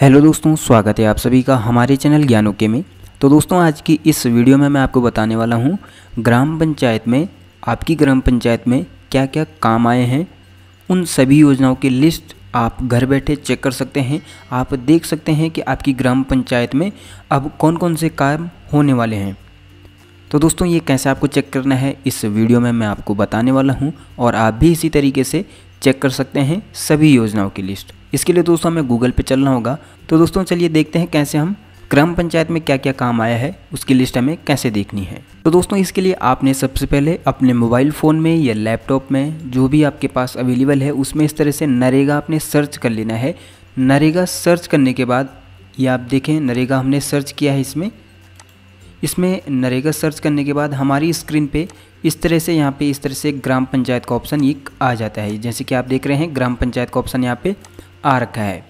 hello दोस्तों स्वागत है आप सभी का हमारे चैनल ज्ञानोके में तो दोस्तों आज की इस वीडियो में मैं आपको बताने वाला हूँ ग्राम पंचायत में आपकी ग्राम पंचायत में क्या क्या काम आए हैं उन सभी योजनाओं की लिस्ट आप घर बैठे चेक कर सकते हैं आप देख सकते हैं कि आपकी ग्राम पंचायत में अब कौन कौन से काम होने वाले हैं तो दोस्तों ये कैसे आपको चेक करना है इस वीडियो में मैं आपको बताने वाला हूँ और आप भी इसी तरीके से चेक कर सकते हैं सभी योजनाओं की लिस्ट इसके लिए दोस्तों हमें गूगल पे चलना होगा तो दोस्तों चलिए देखते हैं कैसे हम ग्राम पंचायत में क्या क्या काम आया है उसकी लिस्ट हमें कैसे देखनी है तो दोस्तों इसके लिए आपने सबसे पहले अपने मोबाइल फ़ोन में या लैपटॉप में जो भी आपके पास अवेलेबल है उसमें इस तरह से नरेगा आपने सर्च कर लेना है नरेगा सर्च करने के बाद ये आप देखें नरेगा हमने सर्च किया है इसमें इसमें नरेगा सर्च करने के बाद हमारी स्क्रीन पे इस तरह से यहाँ पे इस तरह से ग्राम पंचायत का ऑप्शन एक आ जाता है जैसे कि आप देख रहे हैं ग्राम पंचायत का ऑप्शन यहाँ पे आ रखा है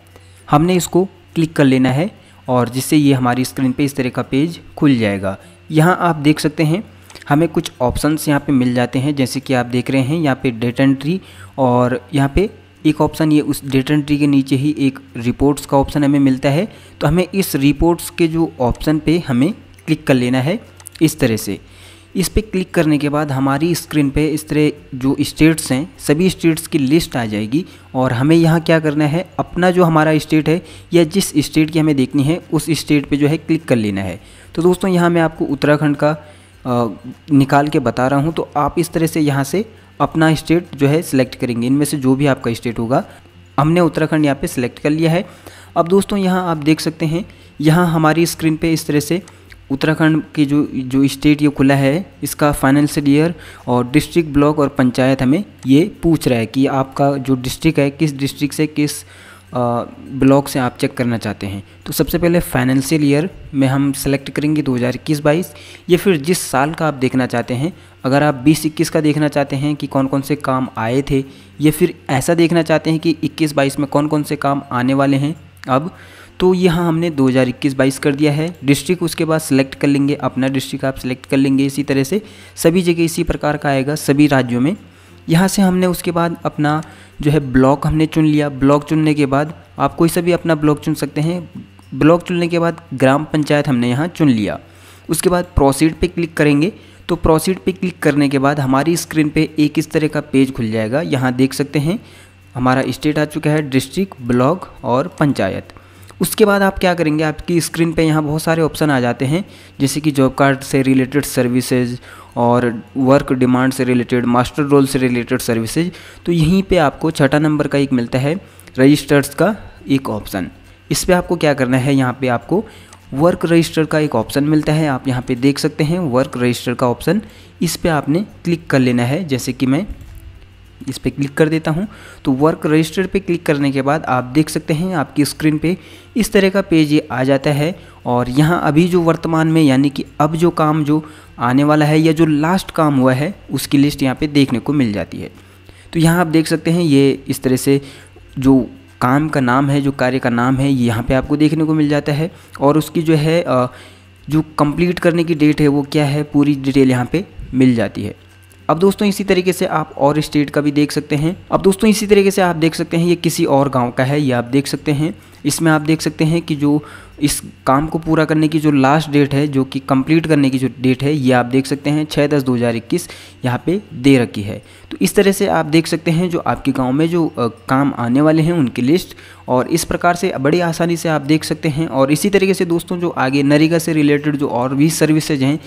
हमने इसको क्लिक कर लेना है और जिससे ये हमारी स्क्रीन पे इस तरह का पेज खुल जाएगा यहाँ आप देख सकते हैं हमें कुछ ऑप्शंस यहाँ पे मिल जाते हैं जैसे कि आप देख रहे हैं यहाँ पे डेट एंट्री और यहाँ पे एक ऑप्शन ये उस डेटा एंट्री के नीचे ही एक रिपोर्ट्स का ऑप्शन हमें मिलता है तो हमें इस रिपोर्ट्स के जो ऑप्शन पे हमें क्लिक कर लेना है इस तरह से इस पर क्लिक करने के बाद हमारी स्क्रीन पे इस तरह जो स्टेट्स हैं सभी स्टेट्स की लिस्ट आ जाएगी और हमें यहाँ क्या करना है अपना जो हमारा स्टेट है या जिस स्टेट की हमें देखनी है उस स्टेट पे जो है क्लिक कर लेना है तो दोस्तों यहाँ मैं आपको उत्तराखंड का आ, निकाल के बता रहा हूँ तो आप इस तरह से यहाँ से अपना इस्टेट जो है सिलेक्ट करेंगे इनमें से जो भी आपका इस्टेट होगा हमने उत्तराखंड यहाँ पर सिलेक्ट कर लिया है अब दोस्तों यहाँ आप देख सकते हैं यहाँ हमारी स्क्रीन पर इस तरह से उत्तराखंड की जो जो स्टेट ये खुला है इसका फाइनेंशियल ईयर और डिस्ट्रिक्ट ब्लॉक और पंचायत हमें ये पूछ रहा है कि आपका जो डिस्ट्रिक्ट है किस डिस्ट्रिक्ट से किस ब्लॉक से आप चेक करना चाहते हैं तो सबसे पहले फाइनेंशियल ईयर में हम सेलेक्ट करेंगे 2021 बाईस या फिर जिस साल का आप देखना चाहते हैं अगर आप बीस इक्कीस का देखना चाहते हैं कि कौन कौन से काम आए थे या फिर ऐसा देखना चाहते हैं कि 21 बाईस में कौन कौन से काम आने वाले हैं अब तो यहाँ हमने 2021-22 कर दिया है डिस्ट्रिक्ट उसके बाद सिलेक्ट कर लेंगे अपना डिस्ट्रिक्ट आप सेलेक्ट कर लेंगे इसी तरह से सभी जगह इसी प्रकार का आएगा सभी राज्यों में यहाँ से हमने उसके बाद अपना जो है ब्लॉक हमने चुन लिया ब्लॉक चुनने के बाद आप कोई सा भी अपना ब्लॉक चुन सकते हैं ब्लॉक चुनने के बाद ग्राम पंचायत हमने यहाँ चुन लिया उसके बाद प्रोसीड पे क्लिक करेंगे तो प्रोसीड पे क्लिक करने के बाद हमारी स्क्रीन पे एक इस तरह का पेज खुल जाएगा यहाँ देख सकते हैं हमारा स्टेट आ चुका है डिस्ट्रिक्ट ब्लॉक और पंचायत उसके बाद आप क्या करेंगे आपकी स्क्रीन पे यहाँ बहुत सारे ऑप्शन आ जाते हैं जैसे कि जॉब कार्ड से रिलेटेड सर्विसेज और वर्क डिमांड से रिलेटेड मास्टर रोल से रिलेटेड सर्विसेज तो यहीं पे आपको छठा नंबर का एक मिलता है रजिस्टर्स का एक ऑप्शन इस पर आपको क्या करना है यहाँ पर आपको वर्क रजिस्टर का एक ऑप्शन मिलता है आप यहाँ पर देख सकते हैं वर्क रजिस्टर का ऑप्शन इस पर आपने क्लिक कर लेना है जैसे कि मैं इस पर क्लिक कर देता हूँ तो वर्क रजिस्टर पे क्लिक करने के बाद आप देख सकते हैं आपकी स्क्रीन पे इस तरह का पेज ये आ जाता है और यहाँ अभी जो वर्तमान में यानी कि अब जो काम जो आने वाला है या जो लास्ट काम हुआ है उसकी लिस्ट यहाँ पे देखने को मिल जाती है तो यहाँ आप देख सकते हैं ये इस तरह से जो काम का नाम है जो कार्य का नाम है यहाँ पे आपको देखने को मिल जाता है और उसकी जो है जो कंप्लीट करने की डेट है वो क्या है पूरी डिटेल यहाँ पे मिल जाती है अब दोस्तों इसी तरीके से आप और स्टेट का भी देख सकते हैं अब दोस्तों इसी तरीके से आप देख सकते हैं ये किसी और गाँव का है ये आप देख सकते हैं इसमें आप देख सकते हैं कि जो इस काम को पूरा करने की जो लास्ट डेट है जो कि कंप्लीट करने की जो डेट है ये आप देख सकते हैं छः दस दो हज़ार इक्कीस यहाँ पर दे रखी है तो इस तरह से आप देख सकते हैं जो आपके गांव में जो काम आने वाले हैं उनकी लिस्ट और इस प्रकार से बड़ी आसानी से आप देख सकते हैं और इसी तरीके से दोस्तों जो आगे नरेगा से रिलेटेड जो और भी सर्विसेज हैं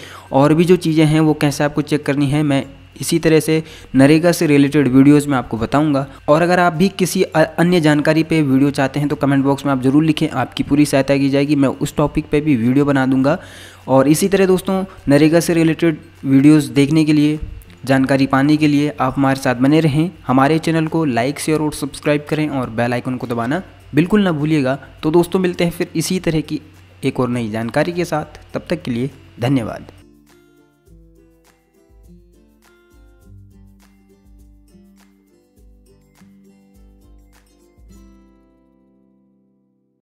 और भी जो चीज़ें हैं वो कैसे आपको चेक करनी है मैं इसी तरह से नरेगा से रिलेटेड वीडियोस में आपको बताऊंगा और अगर आप भी किसी अन्य जानकारी पे वीडियो चाहते हैं तो कमेंट बॉक्स में आप ज़रूर लिखें आपकी पूरी सहायता की जाएगी मैं उस टॉपिक पे भी वीडियो बना दूंगा और इसी तरह दोस्तों नरेगा से रिलेटेड वीडियोज़ देखने के लिए जानकारी पाने के लिए आप हमारे साथ बने रहें हमारे चैनल को लाइक शेयर और सब्सक्राइब करें और बेलाइकन को दबाना बिल्कुल ना भूलिएगा तो दोस्तों मिलते हैं फिर इसी तरह की एक और नई जानकारी के साथ तब तक के लिए धन्यवाद